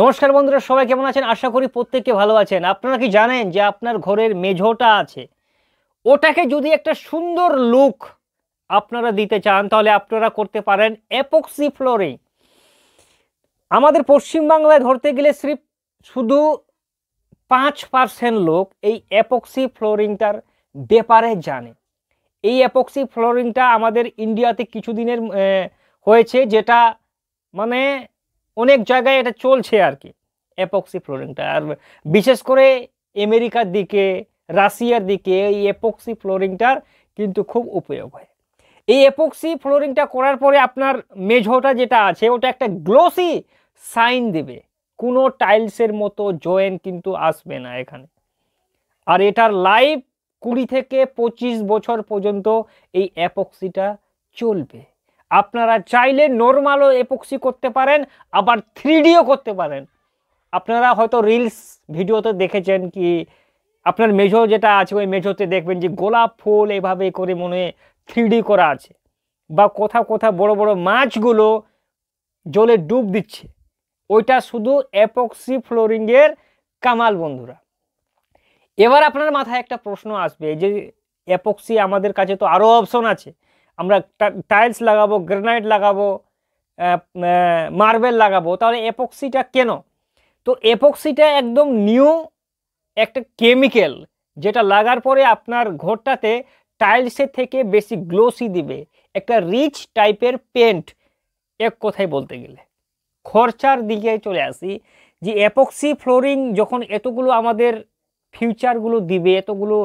নমস্কার বন্ধুরা সবাই কেমন আছেন আশা করি প্রত্যেকে ভালো আছেন আপনারা কি জানেন যে আপনার ঘরের মেঝোটা আছে ওটাকে যদি একটা সুন্দর লুক আপনারা দিতে চান তাহলে আপনারা করতে পারেন অ্যাপক্সি ফ্লোরিং আমাদের পশ্চিমবাংলায় ধরতে গেলে সিফ শুধু পাঁচ পার্সেন্ট লোক এই অ্যাপক্সি ফ্লোরিংটার ব্যাপারে জানে এই অ্যাপক্সি ফ্লোরিংটা আমাদের ইন্ডিয়াতে কিছুদিনের হয়েছে যেটা মানে অনেক জায়গায় এটা চলছে আর কি অ্যাপক্সি ফ্লোরিংটা আর বিশেষ করে আমেরিকার দিকে রাশিয়ার দিকে এই অ্যাপক্সি ফ্লোরিংটার কিন্তু খুব উপয়োগ হয় এই অ্যাপক্সি ফ্লোরিংটা করার পরে আপনার মেঝোটা যেটা আছে ওটা একটা গ্লোসি সাইন দেবে কোনো টাইলসের মতো জয়েন কিন্তু আসবে না এখানে আর এটার লাইফ কুড়ি থেকে পঁচিশ বছর পর্যন্ত এই অ্যাপক্সিটা চলবে আপনারা চাইলে নর্মালও এপক্সি করতে পারেন আবার থ্রিডিও করতে পারেন আপনারা হয়তো রিলস ভিডিওতে দেখেছেন কি আপনার মেঝো যেটা আছে ওই মেঝোতে দেখবেন যে গোলাপ ফুল এভাবে করে মনে থ্রিডি করা আছে বা কোথাও কোথাও বড় বড় মাছগুলো জলে ডুব দিচ্ছে ওইটা শুধু অ্যাপক্সি ফ্লোরিংয়ের কামাল বন্ধুরা এবার আপনার মাথায় একটা প্রশ্ন আসবে যে অ্যাপক্সি আমাদের কাছে তো আরও অপশন আছে আমরা টাইলস লাগাবো গ্রেনাইট লাগাবো মার্বেল লাগাবো তাহলে এপক্সিটা কেন তো এপক্সিটা একদম নিউ একটা কেমিক্যাল যেটা লাগার পরে আপনার ঘরটাতে টাইলসের থেকে বেশি গ্লোসি দিবে একটা রিচ টাইপের পেন্ট এক কথায় বলতে গেলে খরচার দিকে চলে আসি যে অ্যাপক্সি ফ্লোরিং যখন এতগুলো আমাদের ফিউচারগুলো দিবে এতগুলো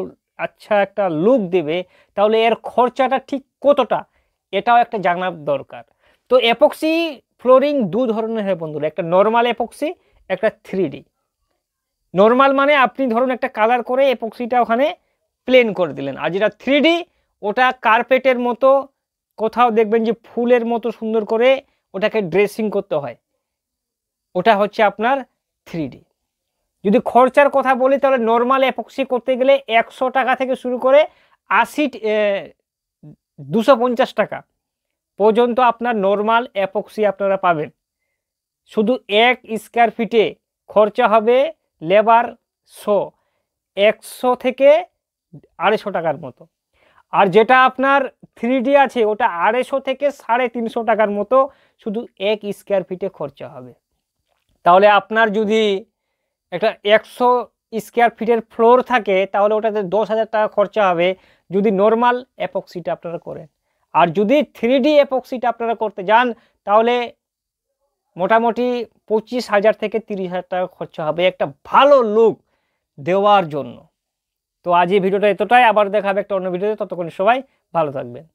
আচ্ছা একটা লুক দেবে তাহলে এর খরচাটা ঠিক কতটা এটাও একটা জানার দরকার তো এপক্সি ফ্লোরিং দু ধরনের হয় বন্ধুরা একটা নর্মাল এপক্সি একটা থ্রি ডি নর্মাল মানে আপনি ধরুন একটা কালার করে এপক্সিটা ওখানে প্লেন করে দিলেন আর যেটা থ্রি ওটা কার্পেটের মতো কোথাও দেখবেন যে ফুলের মতো সুন্দর করে ওটাকে ড্রেসিং করতে হয় ওটা হচ্ছে আপনার থ্রি যদি খরচার কথা বলি তাহলে নর্মাল অ্যাপক্সি করতে গেলে একশো টাকা থেকে শুরু করে আশি দুশো পঞ্চাশ টাকা পর্যন্ত আপনার নর্মাল অ্যাপক্সি আপনারা পাবেন শুধু এক স্কোয়ার ফিটে খরচা হবে লেবার শো একশো থেকে আড়াইশো টাকার মতো আর যেটা আপনার থ্রি আছে ওটা আড়াইশো থেকে সাড়ে তিনশো টাকার মতো শুধু এক স্কোয়ার ফিটে খরচা হবে তাহলে আপনার যদি একটা একশো স্কোয়ার ফিটের ফ্লোর থাকে তাহলে ওটাতে দশ হাজার টাকা খরচা হবে যদি নর্মাল অ্যাপক্সিটা আপনারা করেন আর যদি থ্রি ডি অ্যাপক্সিটা আপনারা করতে যান তাহলে মোটামুটি পঁচিশ হাজার থেকে তিরিশ হাজার টাকা খরচা হবে একটা ভালো লুক দেওয়ার জন্য তো আজ এই ভিডিওটা এতটাই আবার দেখাবে একটা অন্য ভিডিওতে ততক্ষণ সবাই ভালো থাকবেন